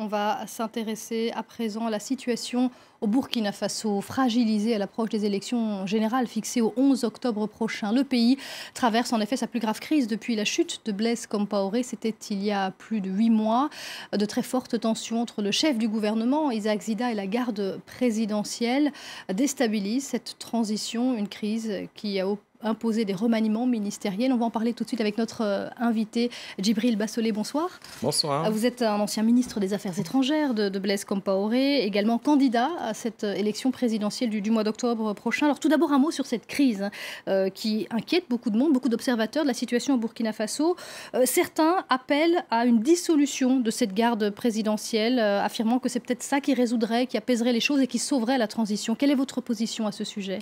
On va s'intéresser à présent à la situation au Burkina Faso, fragilisée à l'approche des élections générales fixées au 11 octobre prochain. Le pays traverse en effet sa plus grave crise depuis la chute de Blaise Compaoré. C'était il y a plus de huit mois. De très fortes tensions entre le chef du gouvernement, Isaac Zida, et la garde présidentielle déstabilisent cette transition, une crise qui a imposer des remaniements ministériels. On va en parler tout de suite avec notre euh, invité Djibril Bassolé. Bonsoir. Bonsoir. Ah, vous êtes un ancien ministre des Affaires étrangères de, Blaise Compaoré, également candidat à cette euh, élection présidentielle du, mois d'octobre prochain. Alors tout d'abord un mot sur cette crise hein, euh, qui inquiète beaucoup de monde, beaucoup d'observateurs de la situation au Burkina Faso. certains appellent à une dissolution de cette garde présidentielle, affirmant que c'est peut-être ça qui résoudrait, qui apaiserait les choses et qui sauverait la transition. Quelle est votre position à ce sujet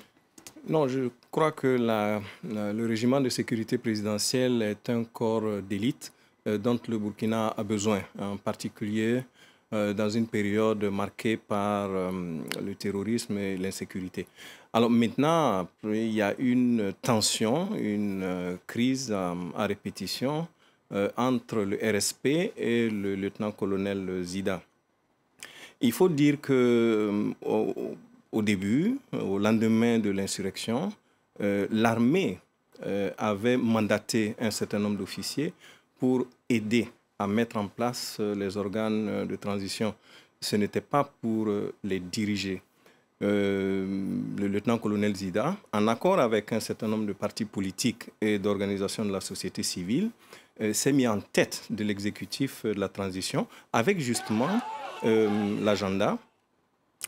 non, je crois que le régiment de sécurité présidentielle est un corps d'élite euh, dont le Burkina a besoin, en particulier euh, dans une période marquée par euh, le terrorisme et l'insécurité. Alors maintenant, il y a une tension, une crise à répétition entre le RSP et le lieutenant-colonel Zida. Il faut dire que au début, euh, au lendemain de l'insurrection, euh, l'armée euh, avait mandaté un certain nombre d'officiers pour aider à mettre en place les organes de transition. Ce n'était pas pour les diriger. le lieutenant-colonel Zida, en accord avec un certain nombre de partis politiques et d'organisations de la société civile, s'est mis en tête de l'exécutif de la transition avec justement l'agenda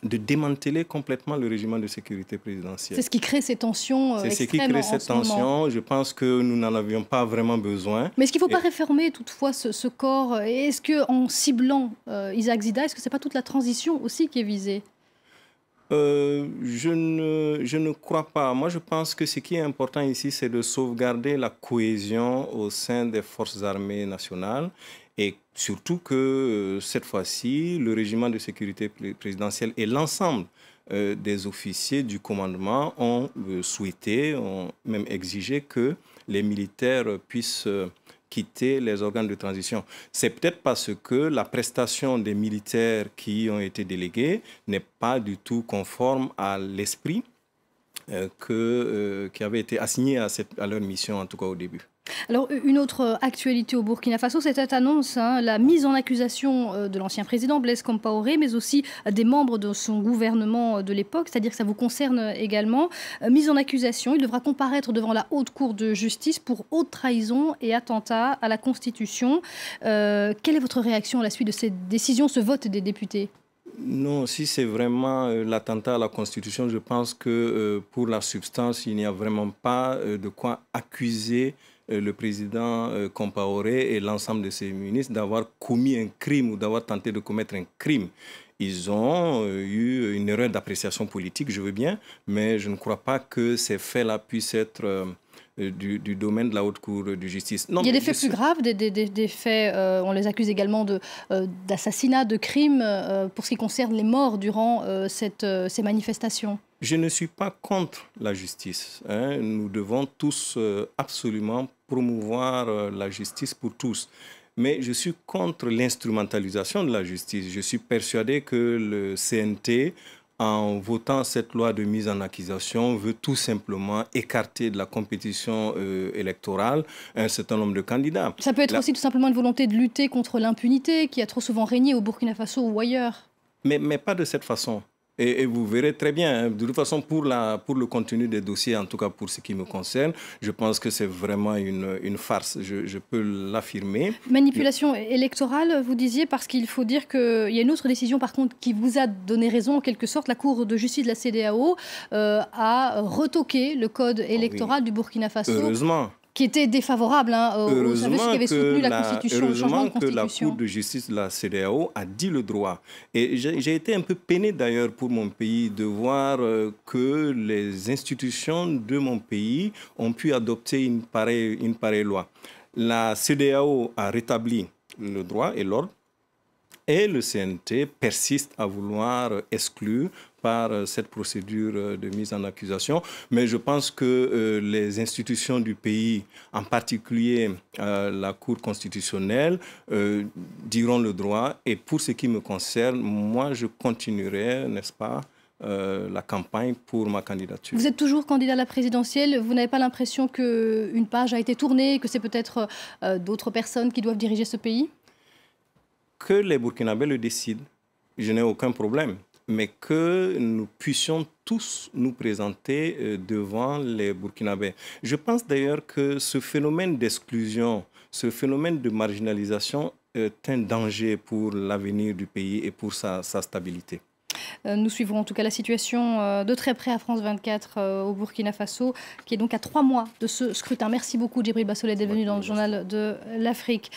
de démanteler complètement le régime de sécurité présidentielle. C'est ce qui crée ces tensions. Euh, c'est ce qui crée ces tensions. Je pense que nous n'en avions pas vraiment besoin. Mais est-ce qu'il ne faut pas réformer toutefois ce, corps Est-ce qu'en ciblant euh, Isaac Zida, est-ce que ce n'est pas toute la transition aussi qui est visée euh, je, je ne crois pas. Moi, je pense que ce qui est important ici, c'est de sauvegarder la cohésion au sein des forces armées nationales et surtout que euh, cette fois-ci, le régiment de sécurité présidentielle et l'ensemble euh, des officiers du commandement ont euh, souhaité, ont même exigé que les militaires puissent quitter les organes de transition. C'est peut-être parce que la prestation des militaires qui ont été délégués n'est pas du tout conforme à l'esprit que, qui avait été assigné à, cette, à leur mission, en tout cas au début. Alors, une autre euh, actualité au Burkina Faso, c'est cette annonce, hein, la mise en accusation euh, de l'ancien président Blaise Compaoré, mais aussi des membres de son gouvernement euh, de l'époque, c'est-à-dire que ça vous concerne également. Mise en accusation, il devra comparaître devant la haute cour de justice pour haute trahison et attentat à la Constitution. quelle est votre réaction à la suite de cette décision, ce vote des députés non, si c'est vraiment euh, l'attentat à la Constitution, je pense que euh, pour la substance, il n'y a vraiment pas euh, de quoi accuser le président Compaoré et l'ensemble de ses ministres d'avoir commis un crime ou d'avoir tenté de commettre un crime. Ils ont eu une erreur d'appréciation politique, je veux bien, mais je ne crois pas que ces faits-là puissent être euh, du, domaine de la haute cour de justice. Non, Il y a des faits plus graves, des, faits, euh, on les accuse également d'assassinats, de, euh, de crimes, pour ce qui concerne les morts durant cette, ces manifestations. Je ne suis pas contre la justice. Hein. Nous devons tous absolument promouvoir la justice pour tous mais je suis contre l'instrumentalisation de la justice. Je suis persuadé que le CNT en votant cette loi de mise en accusation, veut tout simplement écarter de la compétition euh, électorale un certain nombre de candidats. Ça peut être aussi tout simplement une volonté de lutter contre l'impunité qui a trop souvent régné au Burkina Faso ou ailleurs. mais pas de cette façon. Et, vous verrez très bien. Hein. De toute façon, pour, la, pour le contenu des dossiers, en tout cas pour ce qui me concerne, je pense que c'est vraiment une, une, farce. Je, peux l'affirmer. Manipulation électorale, vous disiez, parce qu'il faut dire qu'il y a une autre décision, par contre, qui vous a donné raison, en quelque sorte. La Cour de justice de la CDAO euh, a retoqué le code ah électoral du Burkina Faso. Heureusement qui était défavorable hein, aux, soutenu la, Constitution. Heureusement le de que la Cour de justice de la CDAO a dit le droit. Et j'ai été un peu peiné d'ailleurs pour mon pays de voir euh, que les institutions de mon pays ont pu adopter une pareille, une pareille loi. La CDAO a rétabli le droit et l'ordre et le CNT persiste à vouloir exclure par euh, cette procédure euh, de mise en accusation. Mais je pense que euh, les institutions du pays, en particulier la Cour constitutionnelle, diront le droit. Et pour ce qui me concerne, moi, je continuerai, n'est-ce pas la campagne pour ma candidature. Vous êtes toujours candidat à la présidentielle. Vous n'avez pas l'impression qu'une page a été tournée, que c'est peut-être d'autres personnes qui doivent diriger ce pays Que les Burkinabés le décident. Je n'ai aucun problème mais que nous puissions tous nous présenter euh, devant les Burkinabés. Je pense d'ailleurs que ce phénomène d'exclusion, ce phénomène de marginalisation euh, est un danger pour l'avenir du pays et pour sa, stabilité. Euh, nous suivrons en tout cas la situation de très près à France 24 au Burkina Faso, qui est donc à trois mois de ce scrutin. Merci beaucoup, Djibril Bassolet, d'être venu dans le journal de l'Afrique.